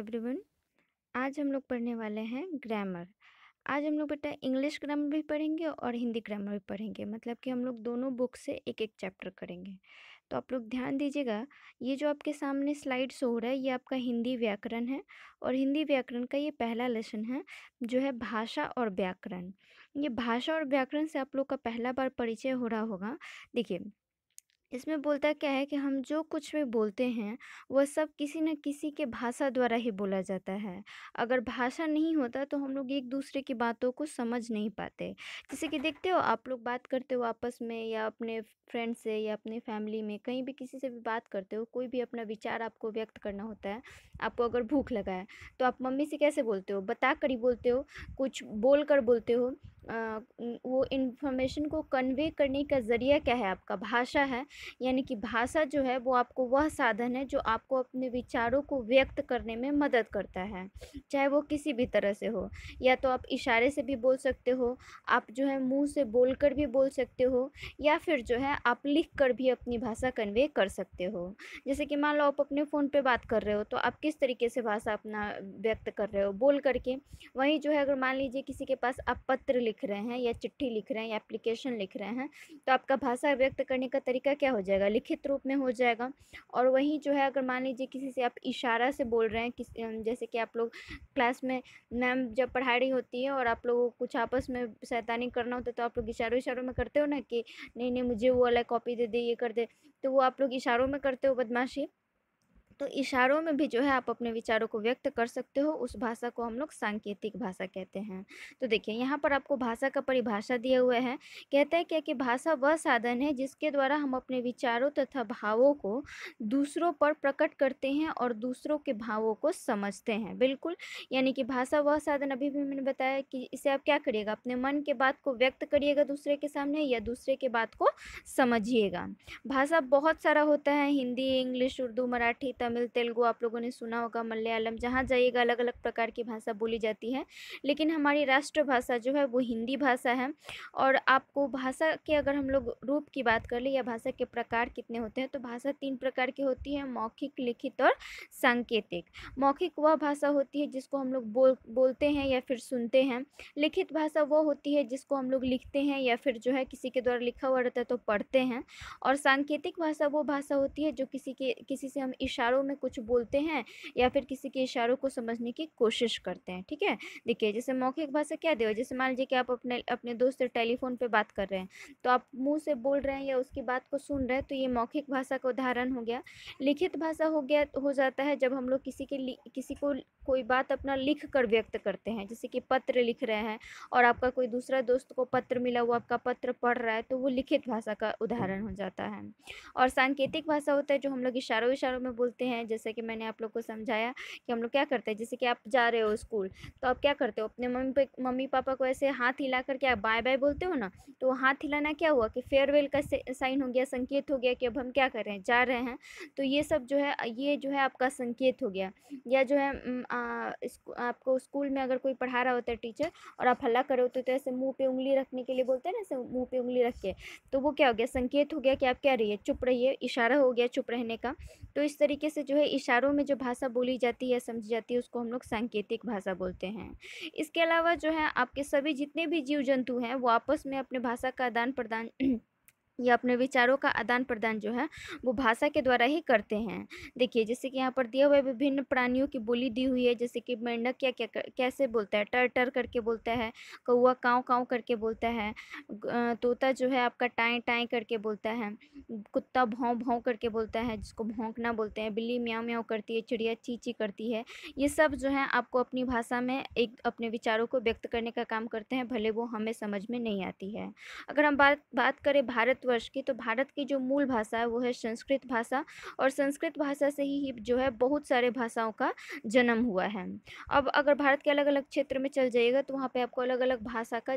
everyone आज हम लोग पढ़ने वाले हैं ग्रामर आज हम लोग बेटा इंग्लिश ग्रामर भी पढ़ेंगे और हिंदी ग्रामर भी पढ़ेंगे मतलब कि हम लोग दोनों बुक से एक एक चैप्टर करेंगे तो आप लोग ध्यान दीजिएगा ये जो आपके सामने स्लाइड शो हो रहा है ये आपका हिंदी व्याकरण है और हिंदी व्याकरण का ये पहला लेसन है जो है भाषा और व्याकरण ये भाषा और व्याकरण से आप लोग का पहला बार परिचय हो रहा होगा देखिए इसमें बोलता क्या है कि हम जो कुछ भी बोलते हैं वह सब किसी न किसी के भाषा द्वारा ही बोला जाता है अगर भाषा नहीं होता तो हम लोग एक दूसरे की बातों को समझ नहीं पाते जैसे कि देखते हो आप लोग बात करते हो आपस में या अपने फ्रेंड से या अपने फैमिली में कहीं भी किसी से भी बात करते हो कोई भी अपना विचार आपको व्यक्त करना होता है आपको अगर भूख लगा है तो आप मम्मी से कैसे बोलते हो बता कर ही बोलते हो कुछ बोल कर बोलते हो वो इन्फॉर्मेशन को कन्वे करने का ज़रिया क्या है आपका भाषा है यानी कि भाषा जो है वो आपको वह साधन है जो आपको अपने विचारों को व्यक्त करने में मदद करता है चाहे वो किसी भी तरह से हो या तो आप इशारे से भी बोल सकते हो आप जो है मुंह से बोल कर भी बोल सकते हो या फिर जो है आप लिख कर भी अपनी भाषा कन्वे कर सकते हो जैसे कि मान लो आप अपने फ़ोन पर बात कर रहे हो तो आप किस तरीके से भाषा अपना व्यक्त कर रहे हो बोल करके वहीं जो है अगर मान लीजिए किसी के पास आप पत्र लिख रहे हैं या चिट्ठी लिख रहे हैं या एप्लीकेशन लिख रहे हैं तो आपका भाषा व्यक्त करने का तरीका क्या हो जाएगा लिखित रूप में हो जाएगा और वहीं जो है अगर मान लीजिए किसी से आप इशारा से बोल रहे हैं किस जैसे कि आप लोग क्लास में मैम जब पढ़ा रही होती है और आप लोग कुछ आपस में शैतानी करना होता है तो आप लोग इशारों इशारों में करते हो ना कि नहीं नहीं मुझे वो अलग कॉपी दे दे ये कर दे तो वो आप लोग इशारों में करते हो बदमाशी तो इशारों में भी जो है आप अपने विचारों को व्यक्त कर सकते हो उस भाषा को हम लोग सांकेतिक भाषा कहते हैं तो देखिए यहाँ पर आपको भाषा का परिभाषा दिया हुआ है कहते हैं क्या कि भाषा वह साधन है जिसके द्वारा हम अपने विचारों तथा भावों को दूसरों पर प्रकट करते हैं और दूसरों के भावों को समझते हैं बिल्कुल यानी कि भाषा वह साधन अभी भी मैंने बताया कि इसे आप क्या करिएगा अपने मन के बात को व्यक्त करिएगा दूसरे के सामने या दूसरे के बात को समझिएगा भाषा बहुत सारा होता है हिंदी इंग्लिश उर्दू मराठी तमिल तमिल तेलुगु आप लोगों ने सुना होगा मलयालम जहाँ जाइएगा अलग अलग प्रकार की भाषा बोली जाती है लेकिन हमारी राष्ट्रभाषा जो है वो हिंदी भाषा है और आपको भाषा के अगर हम लोग रूप की बात कर ले या भाषा के प्रकार कितने होते हैं तो भाषा तीन प्रकार की होती है मौखिक लिखित और सांकेतिक मौखिक वह भाषा होती है जिसको हम लोग बोल बोलते हैं या फिर सुनते हैं लिखित भाषा वो होती है जिसको हम लोग लिखते हैं या फिर जो है किसी के द्वारा लिखा हुआ रहता है तो पढ़ते हैं और सांकेतिक भाषा वो भाषा होती है जो किसी के किसी से हम इशारों इशारों में कुछ बोलते हैं या फिर किसी के इशारों को समझने की कोशिश करते हैं ठीक है देखिए जैसे मौखिक भाषा क्या देवा जैसे मान लीजिए कि आप अपने अपने दोस्त से टेलीफोन पर बात कर रहे हैं तो आप मुँह से बोल रहे हैं या उसकी बात को सुन रहे हैं तो ये मौखिक भाषा का उदाहरण हो गया लिखित भाषा हो गया हो जाता है जब हम लोग किसी के किसी को कोई बात अपना लिख कर व्यक्त करते हैं जैसे कि पत्र लिख रहे हैं और आपका कोई दूसरा दोस्त को पत्र मिला वो आपका पत्र पढ़ रहा है तो वो लिखित भाषा का उदाहरण हो जाता है और सांकेतिक भाषा होता है जो हम लोग इशारों इशारों में बोलते करते हैं जैसे कि मैंने आप लोग को समझाया कि हम लोग क्या करते हैं जैसे कि आप जा रहे हो स्कूल तो आप क्या करते हो अपने मम्मी मम्मी पापा को ऐसे हाथ हिला करके आप बाय बाय बोलते हो ना तो हाथ हिलाना क्या हुआ कि फेयरवेल का साइन हो गया संकेत हो गया कि अब हम क्या कर रहे हैं जा रहे हैं तो ये सब जो है ये जो है आपका संकेत हो गया या जो है आपको स्कूल में अगर कोई पढ़ा रहा होता है टीचर और आप हल्ला करो तो, तो ऐसे मुँह पर उंगली रखने के लिए बोलते हैं ना ऐसे मुँह पर उंगली रख के तो वो क्या हो गया संकेत हो गया कि आप क्या रहिए चुप रहिए इशारा हो गया चुप रहने का तो इस तरीके से जो है इशारों में जो भाषा बोली जाती है समझी जाती है उसको हम लोग सांकेतिक भाषा बोलते हैं इसके अलावा जो है आपके सभी जितने भी जीव जंतु हैं वो आपस में अपने भाषा का आदान प्रदान या अपने विचारों का आदान प्रदान जो है वो भाषा के द्वारा ही करते हैं देखिए जैसे कि यहाँ पर दिए हुए विभिन्न प्राणियों की बोली दी हुई है जैसे कि मेंढक क्या क्या कैसे बोलता है टर टर करके बोलता है कौआ काँव काँव करके बोलता है तोता जो है आपका टाए टाए करके बोलता है कुत्ता भौं भौं करके बोलता है जिसको भौंकना बोलते हैं बिल्ली म्याँ म्याँ करती है चिड़िया ची ची करती है ये सब जो है आपको अपनी भाषा में एक अपने विचारों को व्यक्त करने का काम करते हैं भले वो हमें समझ में नहीं आती है अगर हम बात बात करें भारत वर्ष की तो भारत की जो मूल भाषा है वो है संस्कृत भाषा और संस्कृत भाषा से ही जो है बहुत सारे भाषाओं का जन्म हुआ है अब अगर भारत के अलग अलग क्षेत्र में चल जाइएगा तो वहाँ पर आपको अलग अलग भाषा का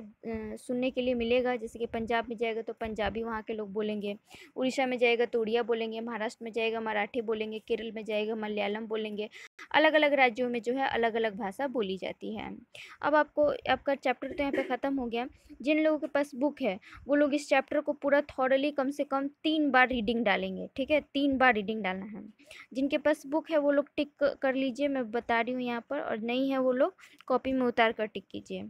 सुनने के लिए मिलेगा जैसे कि पंजाब में जाएगा तो पंजाबी वहाँ के लोग बोलेंगे उड़ीसा में जाएगा तो उड़िया बोलेंगे महाराष्ट्र में जाएगा मराठी बोलेंगे केरल में जाएगा मलयालम बोलेंगे अलग अलग राज्यों में जो है अलग अलग भाषा बोली जाती है अब आपको आपका चैप्टर तो यहाँ पे ख़त्म हो गया जिन लोगों के पास बुक है वो लोग इस चैप्टर को पूरा अकॉर्डली कम से कम तीन बार रीडिंग डालेंगे ठीक है तीन बार रीडिंग डालना है जिनके पास बुक है वो लोग टिक कर लीजिए मैं बता रही हूँ यहाँ पर और नहीं है वो लोग कॉपी में उतार कर टिक कीजिए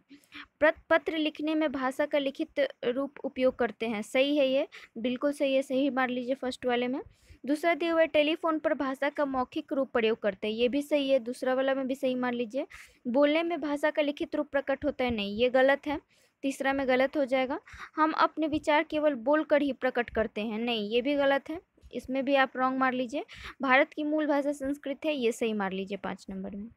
पत्र लिखने में भाषा का लिखित रूप उपयोग करते हैं सही है ये बिल्कुल सही है सही मार लीजिए फर्स्ट वाले में दूसरा दिए हुए टेलीफोन पर भाषा का मौखिक रूप प्रयोग करते हैं ये भी सही है दूसरा वाला में भी सही मान लीजिए बोलने में भाषा का लिखित रूप प्रकट होता है नहीं ये गलत है तीसरा में गलत हो जाएगा हम अपने विचार केवल बोलकर ही प्रकट करते हैं नहीं ये भी गलत है इसमें भी आप रॉन्ग मार लीजिए भारत की मूल भाषा संस्कृत है ये सही मार लीजिए पाँच नंबर में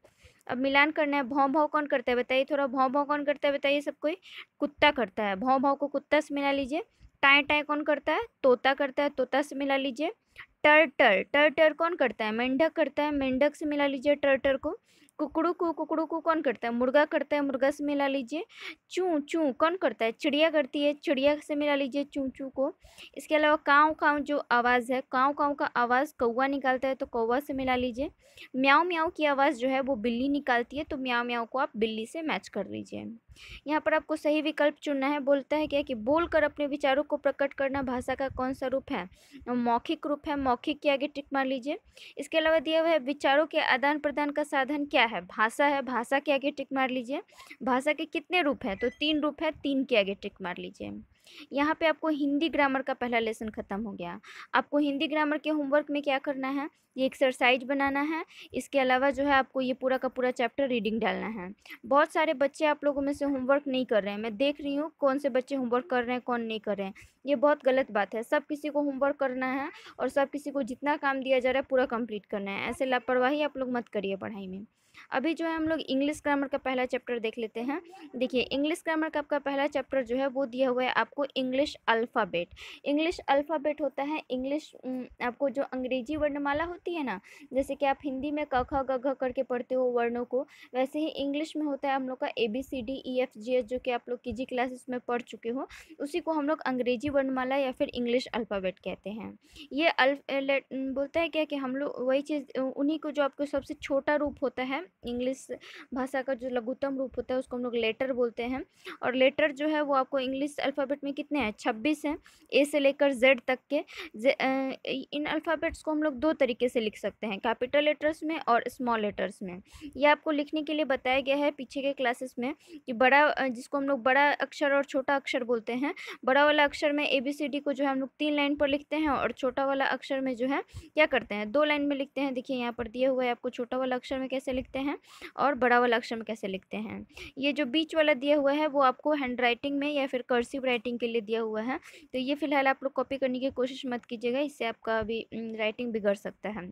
अब मिलान करना है भाव भाव कौन करता है बताइए थोड़ा भाव भाव कौन करता है बताइए सब कोई कुत्ता करता है भाव भाव को कुत्ता से मिला लीजिए टाए टाए कौन करता है तोता करता है तोता से मिला लीजिए टर टर टर कौन करता है मेंढक करता है मेंढक से मिला लीजिए टर को कुकड़ू को कुकड़ू को कौन करता है मुर्गा करता है मुर्गा से मिला लीजिए चूँ चूँ कौन करता है चिड़िया करती है चिड़िया से मिला लीजिए चूँ चूँ को इसके अलावा काँव काँव जो आवाज़ है काँव काँव का आवाज़ कौआ निकालता है तो कौआ से मिला लीजिए म्याओ म्याओ की आवाज़ जो है वो बिल्ली निकालती है तो म्याओ म्याओ को आप बिल्ली से मैच कर लीजिए यहाँ पर आपको सही विकल्प चुनना है बोलता है क्या कि बोलकर अपने विचारों को प्रकट करना भाषा का कौन सा रूप है मौखिक रूप है मौखिक के आगे टिक मार लीजिए इसके अलावा दिया हुआ है विचारों के आदान प्रदान का साधन क्या है भाषा है भाषा के आगे टिक मार लीजिए भाषा के कितने रूप हैं तो तीन रूप है तीन के आगे टिक मार लीजिए यहाँ पे आपको हिंदी ग्रामर का पहला लेसन ख़त्म हो गया आपको हिंदी ग्रामर के होमवर्क में क्या करना है ये एक्सरसाइज बनाना है इसके अलावा जो है आपको ये पूरा का पूरा चैप्टर रीडिंग डालना है बहुत सारे बच्चे आप लोगों में से होमवर्क नहीं कर रहे हैं मैं देख रही हूँ कौन से बच्चे होमवर्क कर रहे हैं कौन नहीं कर रहे हैं ये बहुत गलत बात है सब किसी को होमवर्क करना है और सब किसी को जितना काम दिया जा रहा है पूरा कंप्लीट करना है ऐसे लापरवाही आप लोग मत करिए पढ़ाई में अभी जो है हम लोग इंग्लिश ग्रामर का पहला चैप्टर देख लेते हैं देखिए इंग्लिश ग्रामर का आपका पहला चैप्टर जो है वो दिया हुआ है आपको इंग्लिश अल्फ़ाबेट इंग्लिश अल्फ़ाबेट होता है इंग्लिश आपको जो अंग्रेजी वर्णमाला होती है ना जैसे कि आप हिंदी में क ख ग घ करके पढ़ते हो वर्णों को वैसे ही इंग्लिश में होता है हम लोग का A B C D E F G S जो कि आप लोग की जी क्लासेस में पढ़ चुके हो उसी को हम लोग अंग्रेजी वर्णमाला या फिर इंग्लिश अल्फ़ाबेट कहते हैं ये अल्फ बोलता है क्या कि हम लोग वही चीज़ उन्हीं को जो आपको सबसे छोटा रूप होता है इंग्लिश भाषा का जो लघुतम रूप होता है उसको हम लोग लेटर बोलते हैं और लेटर जो है वो आपको इंग्लिश अल्फ़ाबेट में कितने हैं छब्बीस हैं ए से लेकर जेड तक के जे, इन अल्फ़ाबेट्स को हम लोग दो तरीके से लिख सकते हैं कैपिटल लेटर्स में और स्मॉल लेटर्स में यह आपको लिखने के लिए बताया गया है पीछे के क्लासेस में कि बड़ा जिसको हम लोग बड़ा अक्षर और छोटा अक्षर बोलते हैं बड़ा वाला अक्षर में ए बी सी डी को जो है हम लोग तीन लाइन पर लिखते हैं और छोटा वाला अक्षर में जो है क्या करते हैं दो लाइन में लिखते हैं देखिए यहाँ पर दिया हुआ है आपको छोटा वाला अक्षर में कैसे लिखते हैं लिखते हैं और बड़ा वाला अक्षर में कैसे लिखते हैं ये जो बीच वाला दिया हुआ है वो आपको हैंड राइटिंग में या फिर कर्सिव राइटिंग के लिए दिया हुआ है तो ये फ़िलहाल आप लोग कॉपी करने की कोशिश मत कीजिएगा इससे आपका भी राइटिंग बिगड़ सकता है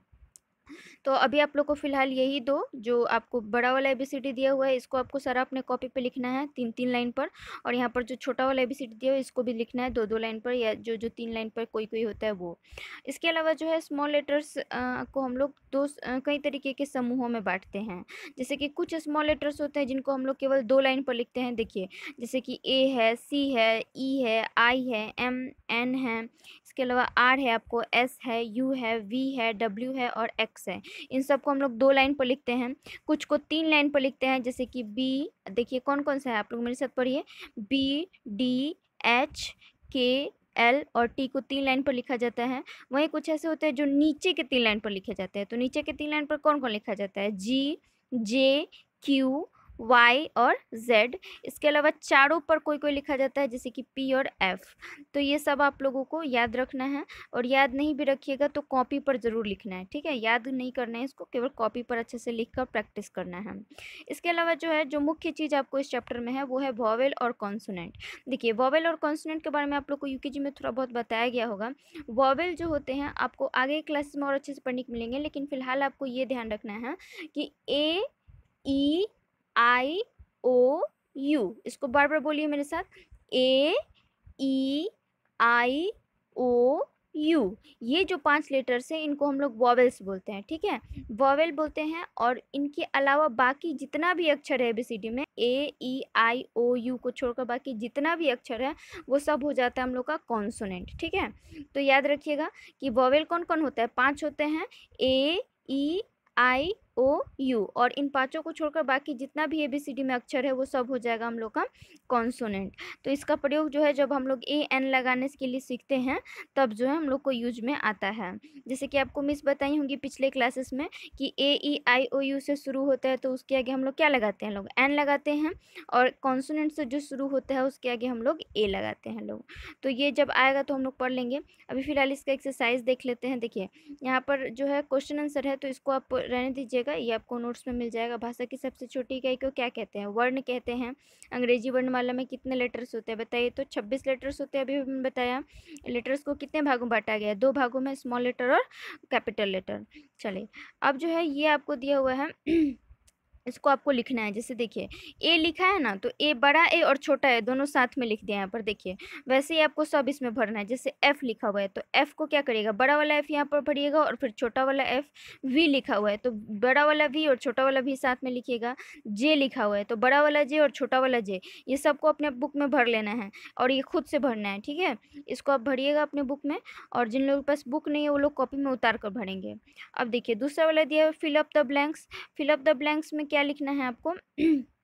तो अभी आप लोग को फ़िलहाल यही दो जो आपको बड़ा वाला एबीसीडी दिया हुआ है इसको आपको सारा अपने कॉपी पे लिखना है तीन तीन लाइन पर और यहाँ पर जो छोटा वाला एबीसीडी दिया हुआ है इसको भी लिखना है दो दो लाइन पर या जो जो तीन लाइन पर कोई कोई होता है वो इसके अलावा जो है स्मॉल लेटर्स को हम लोग दो कई तरीके के समूहों में बांटते हैं जैसे कि कुछ स्मॉल लेटर्स होते हैं जिनको हम लोग केवल दो लाइन पर लिखते हैं देखिए जैसे कि ए है सी है ई e है आई है एम एन है इसके अलावा आर है आपको एस है यू है वी है डब्ल्यू है और एक्स है इन सबको हम लोग दो लाइन पर लिखते हैं कुछ को तीन लाइन पर लिखते हैं जैसे कि बी देखिए कौन कौन सा है आप लोग मेरे साथ पढ़िए B D H K L और टी को तीन लाइन पर लिखा जाता है वहीं कुछ ऐसे होते हैं जो नीचे के तीन लाइन पर लिखे जाते हैं तो नीचे के तीन लाइन पर कौन कौन लिखा जाता है जी जे क्यू वाई और जेड इसके अलावा चारों पर कोई कोई लिखा जाता है जैसे कि पी और एफ तो ये सब आप लोगों को याद रखना है और याद नहीं भी रखिएगा तो कॉपी पर ज़रूर लिखना है ठीक है याद नहीं करना है इसको केवल कॉपी पर अच्छे से लिख कर प्रैक्टिस करना है इसके अलावा जो है जो मुख्य चीज़ आपको इस चैप्टर में है वो है वॉवेल और कॉन्सोनेंट देखिए वॉवेल और कॉन्सोनेंट के बारे में आप लोग को यूकेजी में थोड़ा बहुत बताया गया होगा वॉवेल जो होते हैं आपको आगे क्लासेस में और अच्छे से पढ़ने को मिलेंगे लेकिन फ़िलहाल आपको ये ध्यान रखना है कि ए ई e, आई ओ यू इसको बार बार बोलिए मेरे साथ ए ई आई ओ यू ये जो पांच लेटर्स हैं इनको हम लोग वॉवेल्स बोलते हैं ठीक है वॉवेल बोलते हैं और इनके अलावा बाकी जितना भी अक्षर है डी में ए ई आई ओ यू को छोड़कर बाकी जितना भी अक्षर है वो सब हो जाता है हम लोग का कॉन्सोनेंट ठीक है तो याद रखिएगा कि वॉवेल कौन कौन होता है पाँच होते हैं ए ई आई ओ यू और इन पाँचों को छोड़कर बाकी जितना भी ए बी सी डी में अक्षर है वो सब हो जाएगा हम लोग का कॉन्सोनेंट तो इसका प्रयोग जो है जब हम लोग ए एन लगाने के लिए सीखते हैं तब जो है हम लोग को यूज में आता है जैसे कि आपको मिस बताई होंगी पिछले क्लासेस में कि ए ई आई ओ यू से शुरू होता है तो उसके आगे हम लोग क्या लगाते हैं लोग एन लगाते हैं और कॉन्सोनेंट से जो शुरू होता है उसके आगे हम लोग ए लगाते हैं लोग तो ये जब आएगा तो हम लोग पढ़ लेंगे अभी फ़िलहाल इसका एक्सरसाइज देख लेते हैं देखिए यहाँ पर जो है क्वेश्चन आंसर है तो इसको आप रहने दीजिएगा लीजिएगा ये आपको नोट्स में मिल जाएगा भाषा की सबसे छोटी इकाई को क्या कहते हैं वर्ण कहते हैं अंग्रेजी वर्णमाला में कितने लेटर्स होते हैं बताइए तो छब्बीस लेटर्स होते हैं अभी हमने बताया लेटर्स को कितने भागों में बांटा गया दो भागों में स्मॉल लेटर और कैपिटल लेटर चलिए अब जो है ये आपको दिया हुआ है इसको आपको लिखना है जैसे देखिए ए लिखा है ना तो ए बड़ा ए और छोटा ए दोनों साथ में लिख दिया यहाँ पर देखिए वैसे ही आपको सब इसमें भरना है जैसे एफ़ लिखा हुआ है तो एफ़ को क्या करिएगा बड़ा वाला एफ़ यहाँ पर भरिएगा और फिर छोटा वाला एफ़ वी लिखा हुआ है तो बड़ा वाला वी और छोटा वाला वी साथ में लिखिएगा जे लिखा हुआ है तो बड़ा वाला जे और छोटा वाला जे ये सबको अपने बुक में भर लेना है और ये खुद से भरना है ठीक है इसको आप भरिएगा अपने बुक में और जिन लोगों के पास बुक नहीं है वो लोग कॉपी में उतार कर भरेंगे अब देखिए दूसरा वाला दिया fill up the blanks fill up the blanks में क्या लिखना है आपको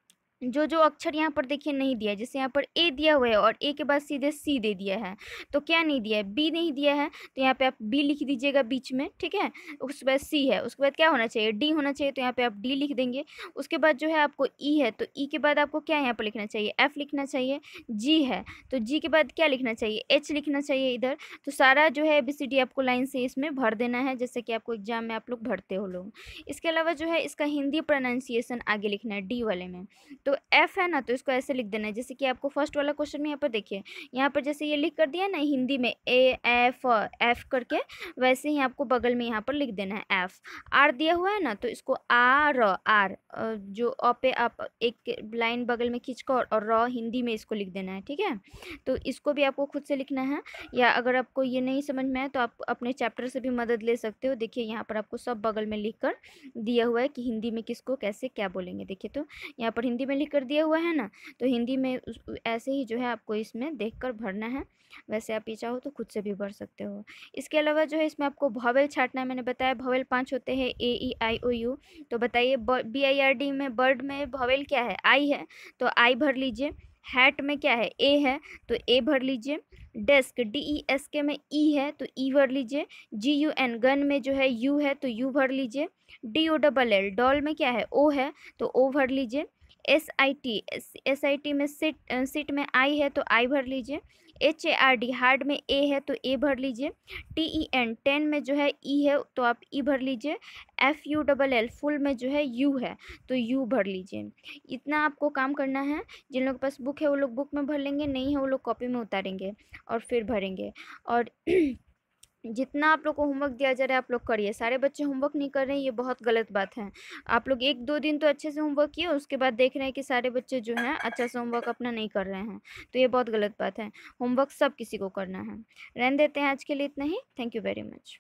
जो जो अक्षर यहाँ पर देखिए नहीं दिया है जैसे यहाँ पर ए दिया हुआ है और ए के बाद सीधे सी दे दिया है तो क्या नहीं दिया है बी नहीं दिया है तो यहाँ पे आप बी लिख दीजिएगा बीच में ठीक है उसके बाद सी है उसके बाद क्या होना चाहिए डी होना चाहिए तो यहाँ पे आप डी लिख देंगे उसके बाद जो है आपको ई है तो ई के बाद आपको क्या यहाँ पर लिखना चाहिए एफ लिखना चाहिए जी है तो जी के बाद क्या लिखना चाहिए एच लिखना चाहिए इधर तो सारा जो है बी सी डी आपको लाइन से इसमें भर देना है जैसे कि आपको एग्जाम में आप लोग भरते हो लोग इसके अलावा जो है इसका हिंदी प्रोनाउंसिएशन आगे लिखना है डी वाले में तो तो एफ़ है ना तो इसको ऐसे लिख देना है जैसे कि आपको फर्स्ट वाला क्वेश्चन में यहाँ पर देखिए यहाँ पर जैसे ये लिख कर दिया ना हिंदी में ए एफ एफ करके वैसे ही आपको बगल में यहाँ पर लिख देना है एफ आर दिया हुआ है ना तो इसको आर आर जो अ पे आप एक लाइन बगल में खींच कर और र हिंदी में इसको लिख देना है ठीक है तो इसको भी आपको खुद से लिखना है या अगर आपको ये नहीं समझ में आए तो आप अपने चैप्टर से भी मदद ले सकते हो देखिए यहाँ पर आपको सब बगल में लिख कर दिया हुआ है कि हिंदी में किसको कैसे क्या बोलेंगे देखिए तो यहाँ पर हिंदी में लिख कर दिया हुआ है ना तो हिंदी में ऐसे ही जो है आपको इसमें देख कर भरना है वैसे आप ये चाहो तो खुद से भी भर सकते हो इसके अलावा जो है इसमें आपको भवेल छाटना है मैंने बताया भवेल पाँच होते हैं ए ई आई ओ यू तो बताइए बी आई आर डी में बर्ड में भवेल क्या है आई है तो आई भर लीजिए हैट में क्या है ए है तो ए भर लीजिए डेस्क डी ई एस के में ई है तो ई भर लीजिए जी यू एन गन में जो है यू है तो यू भर लीजिए D O double L doll में क्या है ओ है तो ओ भर लीजिए S I T S I T में सिट सिट में आई है तो आई भर लीजिए H A R D hard में ए है तो ए भर लीजिए टी ई एन टेन में जो है ई e है तो आप ई e भर लीजिए F U double L full में जो है यू है तो यू भर लीजिए इतना आपको काम करना है जिन लोगों के पास बुक है वो लोग बुक में भर लेंगे नहीं है वो लोग कॉपी में उतारेंगे और फिर भरेंगे और जितना आप लोग को होमवर्क दिया जा रहा है आप लोग करिए सारे बच्चे होमवर्क नहीं कर रहे हैं ये बहुत गलत बात है आप लोग एक दो दिन तो अच्छे से होमवर्क किए उसके बाद देख रहे हैं कि सारे बच्चे जो हैं अच्छा से होमवर्क अपना नहीं कर रहे हैं तो ये बहुत गलत बात है होमवर्क सब किसी को करना है रहने देते हैं आज के लिए इतना ही थैंक यू वेरी मच